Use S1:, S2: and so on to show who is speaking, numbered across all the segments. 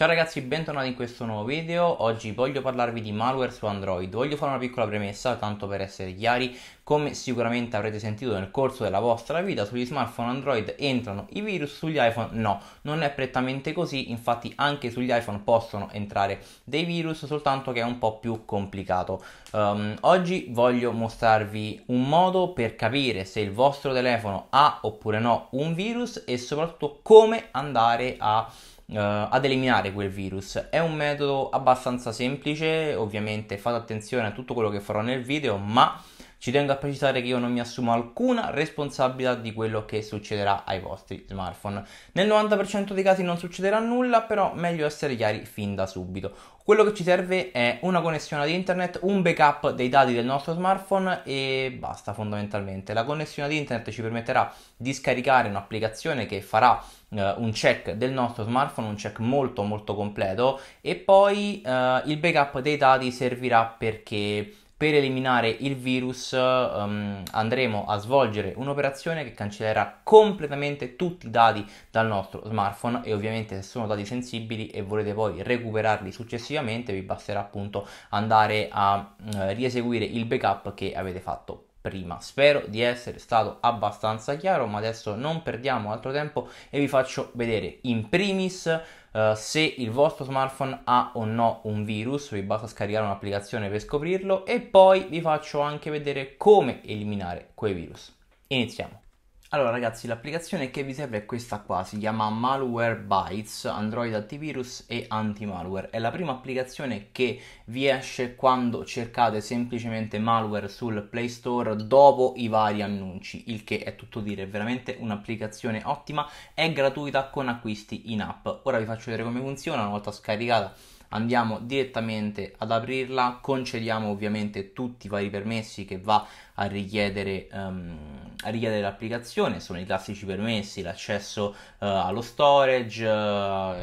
S1: Ciao ragazzi, bentornati in questo nuovo video. Oggi voglio parlarvi di malware su Android. Voglio fare una piccola premessa, tanto per essere chiari, come sicuramente avrete sentito nel corso della vostra vita, sugli smartphone Android entrano i virus, sugli iPhone no. Non è prettamente così, infatti anche sugli iPhone possono entrare dei virus, soltanto che è un po' più complicato. Um, oggi voglio mostrarvi un modo per capire se il vostro telefono ha oppure no un virus e soprattutto come andare a uh, ad eliminare quel virus. È un metodo abbastanza semplice, ovviamente fate attenzione a tutto quello che farò nel video, ma ci tengo a precisare che io non mi assumo alcuna responsabilità di quello che succederà ai vostri smartphone. Nel 90% dei casi non succederà nulla, però meglio essere chiari fin da subito. Quello che ci serve è una connessione ad internet, un backup dei dati del nostro smartphone e basta fondamentalmente. La connessione ad internet ci permetterà di scaricare un'applicazione che farà eh, un check del nostro smartphone, un check molto molto completo e poi eh, il backup dei dati servirà perché per eliminare il virus um, andremo a svolgere un'operazione che cancellerà completamente tutti i dati dal nostro smartphone e ovviamente se sono dati sensibili e volete poi recuperarli successivamente vi basterà appunto andare a uh, rieseguire il backup che avete fatto prima. Spero di essere stato abbastanza chiaro, ma adesso non perdiamo altro tempo e vi faccio vedere in primis uh, se il vostro smartphone ha o no un virus, vi basta scaricare un'applicazione per scoprirlo e poi vi faccio anche vedere come eliminare quei virus. Iniziamo. Allora ragazzi, l'applicazione che vi serve è questa qua, si chiama Malware Bytes, Android Antivirus e Anti-Malware. È la prima applicazione che vi esce quando cercate semplicemente malware sul Play Store dopo i vari annunci, il che è tutto dire, è veramente un'applicazione ottima, è gratuita con acquisti in app. Ora vi faccio vedere come funziona una volta scaricata andiamo direttamente ad aprirla, concediamo ovviamente tutti i vari permessi che va a richiedere, um, a richiedere l'applicazione, sono i classici permessi, l'accesso uh, allo storage uh,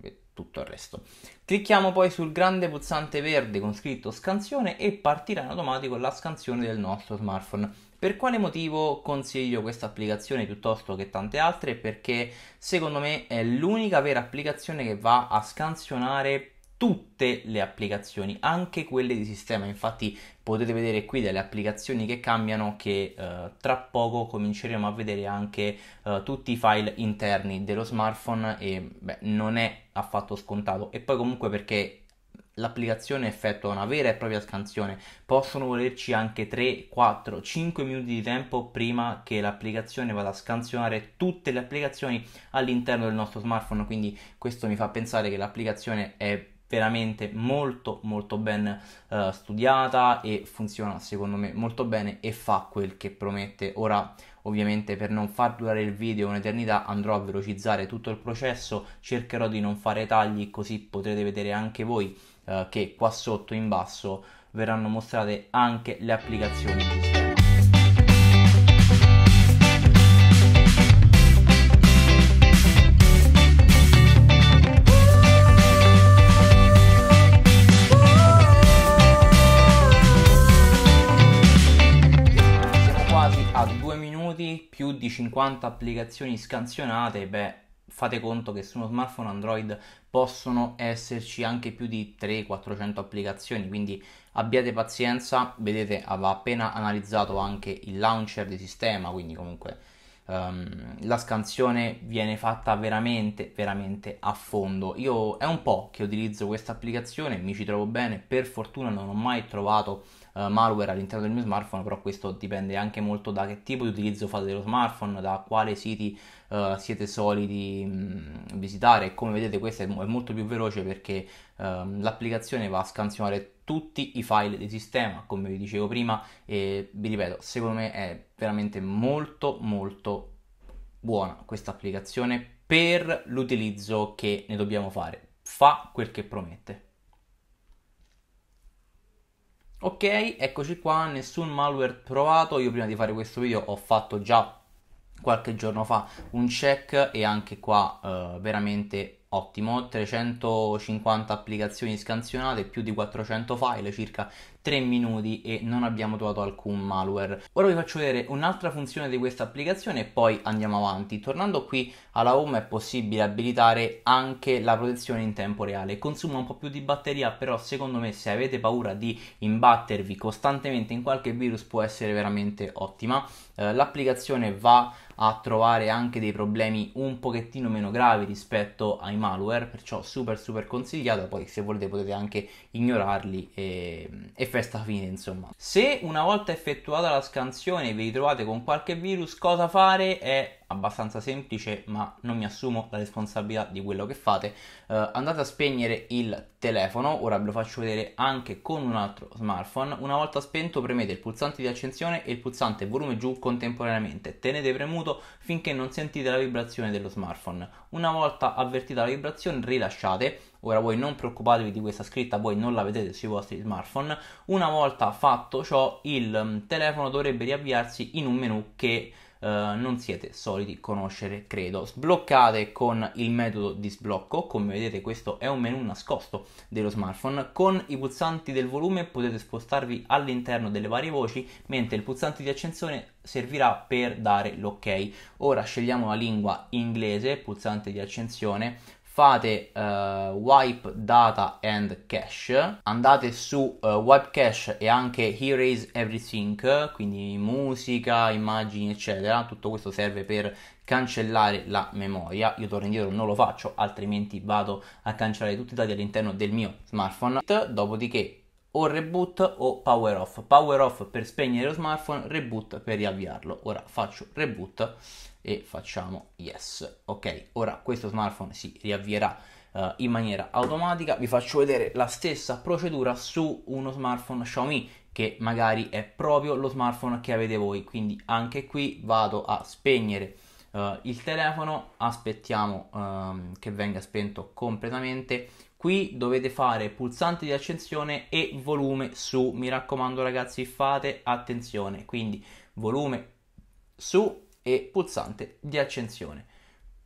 S1: e tutto il resto. Clicchiamo poi sul grande pulsante verde con scritto scansione e partirà in automatico la scansione del nostro smartphone. Per quale motivo consiglio questa applicazione piuttosto che tante altre? Perché secondo me è l'unica vera applicazione che va a scansionare tutte le applicazioni, anche quelle di sistema. Infatti potete vedere qui delle applicazioni che cambiano che eh, tra poco cominceremo a vedere anche eh, tutti i file interni dello smartphone e beh, non è affatto scontato. E poi comunque perché l'applicazione effettua una vera e propria scansione, possono volerci anche 3, 4, 5 minuti di tempo prima che l'applicazione vada a scansionare tutte le applicazioni all'interno del nostro smartphone, quindi questo mi fa pensare che l'applicazione è veramente molto molto ben uh, studiata e funziona secondo me molto bene e fa quel che promette ora ovviamente per non far durare il video un'eternità andrò a velocizzare tutto il processo cercherò di non fare tagli così potrete vedere anche voi uh, che qua sotto in basso verranno mostrate anche le applicazioni esistenti di 50 applicazioni scansionate, beh, fate conto che su uno smartphone Android possono esserci anche più di 300-400 applicazioni, quindi abbiate pazienza, vedete aveva appena analizzato anche il launcher di sistema, quindi comunque um, la scansione viene fatta veramente, veramente a fondo. Io è un po' che utilizzo questa applicazione, mi ci trovo bene, per fortuna non ho mai trovato uh, malware all'interno del mio smartphone, però questo dipende anche molto da che tipo di utilizzo fate dello smartphone, da quale siti uh, siete soliti mh, mm, visitare. Come vedete questa è, è molto più veloce perché uh, l'applicazione va a scansionare tutti i file del sistema, come vi dicevo prima, e vi ripeto, secondo me è veramente molto molto buona questa applicazione per l'utilizzo che ne dobbiamo fare. Fa quel che promette. Ok, eccoci qua, nessun malware provato, io prima di fare questo video ho fatto già qualche giorno fa un check e anche qua eh, veramente ottimo, 350 applicazioni scansionate, più di 400 file, circa 3 minuti e non abbiamo trovato alcun malware. Ora vi faccio vedere un'altra funzione di questa applicazione e poi andiamo avanti. Tornando qui alla home è possibile abilitare anche la protezione in tempo reale. Consuma un po' più di batteria, però secondo me se avete paura di imbattervi costantemente in qualche virus può essere veramente ottima. Eh, l'applicazione va a trovare anche dei problemi un pochettino meno gravi rispetto ai malware, perciò super super consigliato, poi se volete potete anche ignorarli e, e festa fine insomma. Se una volta effettuata la scansione vi ritrovate con qualche virus, cosa fare è abbastanza semplice, ma non mi assumo la responsabilità di quello che fate, eh, andate a spegnere il telefono, ora ve lo faccio vedere anche con un altro smartphone, una volta spento premete il pulsante di accensione e il pulsante volume giù contemporaneamente, tenete premuto finché non sentite la vibrazione dello smartphone, una volta avvertita la vibrazione rilasciate, ora voi non preoccupatevi di questa scritta, voi non la vedete sui vostri smartphone, una volta fatto ciò il mm, telefono dovrebbe riavviarsi in un menu che eh, non siete soliti conoscere, credo. Sbloccate con il metodo di sblocco, come vedete questo è un menu nascosto dello smartphone, con i pulsanti del volume potete spostarvi all'interno delle varie voci, mentre il pulsante di accensione servirà per dare l'ok. Ora scegliamo la lingua inglese, pulsante di accensione, fate uh, wipe data and cache, andate su uh, wipe cache e anche erase everything, quindi musica, immagini eccetera, tutto questo serve per cancellare la memoria. Io torno indietro, non lo faccio, altrimenti vado a cancellare tutti i dati all'interno del mio smartphone. Dopodiché o reboot o power off. Power off per spegnere lo smartphone, reboot per riavviarlo. Ora faccio reboot e facciamo yes. Ok, ora questo smartphone si riavvierà uh, in maniera automatica. Vi faccio vedere la stessa procedura su uno smartphone Xiaomi che magari è proprio lo smartphone che avete voi. Quindi anche qui vado a spegnere uh, il telefono, aspettiamo um, che venga spento completamente. Qui dovete fare pulsante di accensione e volume su, mi raccomando ragazzi fate attenzione, quindi volume su e pulsante di accensione.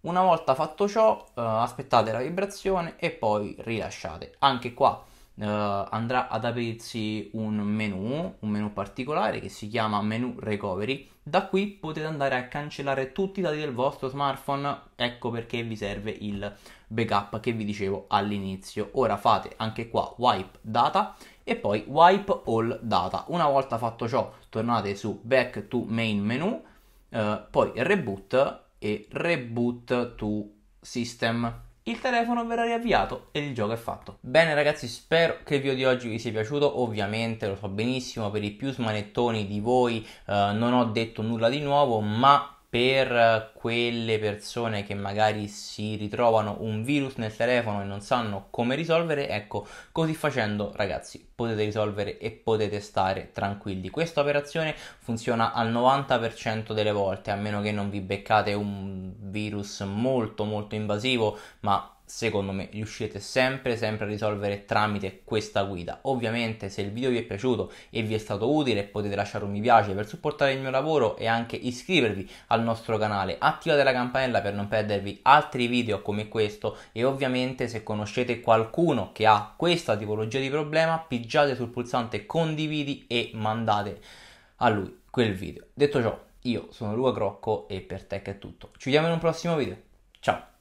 S1: Una volta fatto ciò, eh, aspettate la vibrazione e poi rilasciate. Anche qua eh, andrà ad aprirsi un menu, un menu particolare che si chiama menu recovery. Da qui potete andare a cancellare tutti i dati del vostro smartphone, ecco perché vi serve il backup che vi dicevo all'inizio. Ora fate anche qua wipe data e poi wipe all data. Una volta fatto ciò, tornate su back to main menu eh, poi reboot e reboot to system. Il telefono verrà riavviato e il gioco è fatto. Bene ragazzi, spero che il video di oggi vi sia piaciuto, ovviamente lo so benissimo, per i più smanettoni di voi uh, non ho detto nulla di nuovo, ma per quelle persone che magari si ritrovano un virus nel telefono e non sanno come risolvere, ecco, così facendo ragazzi potete risolvere e potete stare tranquilli. Questa operazione funziona al 90% delle volte, a meno che non vi beccate un virus molto molto invasivo, ma secondo me riuscirete sempre sempre a risolvere tramite questa guida ovviamente se il video vi è piaciuto e vi è stato utile potete lasciare un mi piace per supportare il mio lavoro e anche iscrivervi al nostro canale attivate la campanella per non perdervi altri video come questo e ovviamente se conoscete qualcuno che ha questa tipologia di problema pigiate sul pulsante condividi e mandate a lui quel video detto ciò io sono Luca Crocco e per te che è tutto ci vediamo in un prossimo video ciao